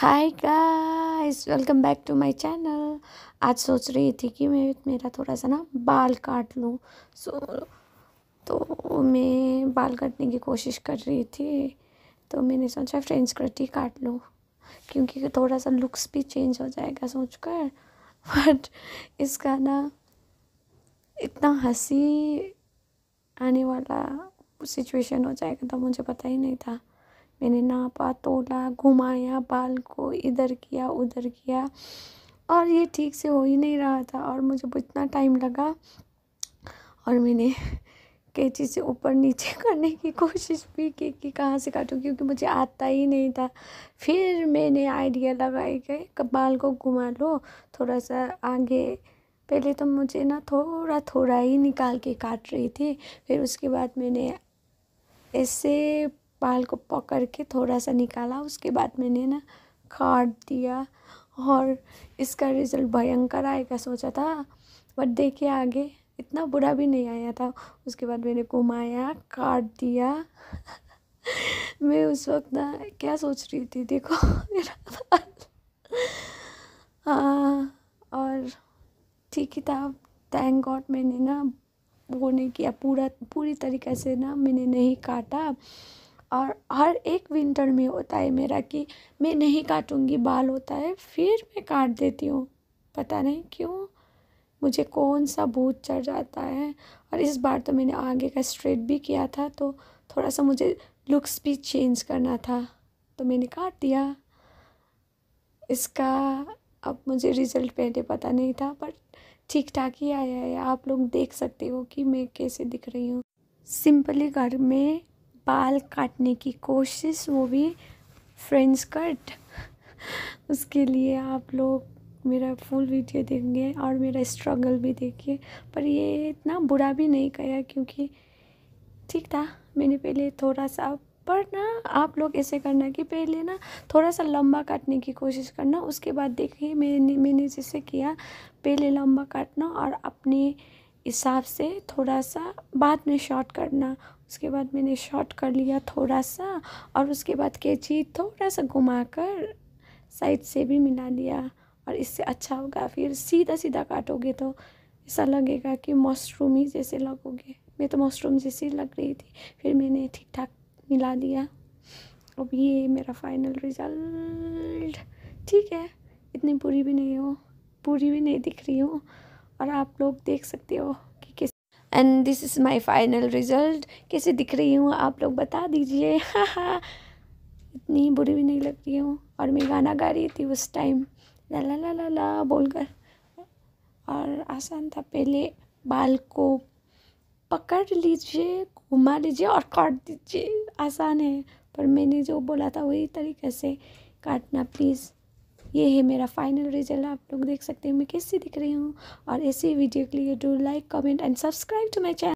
hi guys welcome back to my channel आज सोच रही थी कि मैं मेरा थोड़ा सा ना बाल काट लूँ सो तो मैं बाल काटने की कोशिश कर रही थी तो मैंने सोचा फ्रेंड्स कट ही काट लूँ क्योंकि थोड़ा सा लुक्स भी चेंज हो जाएगा सोच कर बट इसका ना इतना हंसी आने वाला सिचुएशन हो जाएगा तो मुझे पता ही नहीं था मैंने नापा तोला घुमाया बाल को इधर किया उधर किया और ये ठीक से हो ही नहीं रहा था और मुझे इतना टाइम लगा और मैंने कैची से ऊपर नीचे करने की कोशिश भी की कि कहाँ से काटूँ क्योंकि मुझे आता ही नहीं था फिर मैंने आइडिया लगाई कि बाल को घुमा लो थोड़ा सा आगे पहले तो मुझे ना थोड़ा थोड़ा ही निकाल के काट रही थी फिर उसके बाद मैंने ऐसे बाल को पकड़ के थोड़ा सा निकाला उसके बाद मैंने ना काट दिया और इसका रिज़ल्ट भयंकर आएगा सोचा था बट देखे आगे इतना बुरा भी नहीं आया था उसके बाद मैंने घुमाया काट दिया मैं उस वक्त ना क्या सोच रही थी देखो मेरा बाल हाँ और ठीक ही था थैंक गॉड मैंने ना वो नहीं किया पूरा पूरी तरीके से ना मैंने नहीं काटा और हर एक विंटर में होता है मेरा कि मैं नहीं काटूँगी बाल होता है फिर मैं काट देती हूँ पता नहीं क्यों मुझे कौन सा भूत चढ़ जाता है और इस बार तो मैंने आगे का स्ट्रेट भी किया था तो थोड़ा सा मुझे लुक्स भी चेंज करना था तो मैंने काट दिया इसका अब मुझे रिज़ल्ट पहले पता नहीं था बट ठीक ठाक ही आया है आप लोग देख सकते हो कि मैं कैसे दिख रही हूँ सिंपली घर में बाल काटने की कोशिश वो भी फ्रेंच कट उसके लिए आप लोग मेरा फुल वीडियो देखेंगे और मेरा स्ट्रगल भी देखिए पर ये इतना बुरा भी नहीं गया क्योंकि ठीक था मैंने पहले थोड़ा सा पर ना आप लोग ऐसे करना कि पहले ना थोड़ा सा लंबा काटने की कोशिश करना उसके बाद देखिए मैंने मैंने जैसे किया पहले लंबा काटना और अपने हिसाब से थोड़ा सा बाद में शॉर्ट करना उसके बाद मैंने शॉर्ट कर लिया थोड़ा सा और उसके बाद कैची थोड़ा सा घुमाकर साइड से भी मिला लिया और इससे अच्छा होगा फिर सीधा सीधा काटोगे तो ऐसा लगेगा कि मशरूम ही जैसे लगोगे मैं तो मशरूम जैसी लग रही थी फिर मैंने ठीक ठाक मिला लिया अब ये मेरा फाइनल रिज़ल्ट ठीक है इतनी बुरी भी नहीं हो पूरी भी नहीं दिख रही हूँ और आप लोग देख सकते हो कि किस and this is my final result कैसे दिख रही हूँ आप लोग बता दीजिए इतनी बुरी भी नहीं लग रही हूँ और मैं गाना गा रही थी उस टाइम ला ला ला ला ला बोलकर और आसान था पहले बाल को पकड़ लीजिए घुमा लीजिए और काट दीजिए आसान है पर मैंने जो बोला था वही तरीके से काटना प्लीज़ ये है मेरा फाइनल रिजल्ट आप लोग देख सकते हैं मैं कैसी दिख रही हूँ और ऐसी वीडियो के लिए do like comment and subscribe to my channel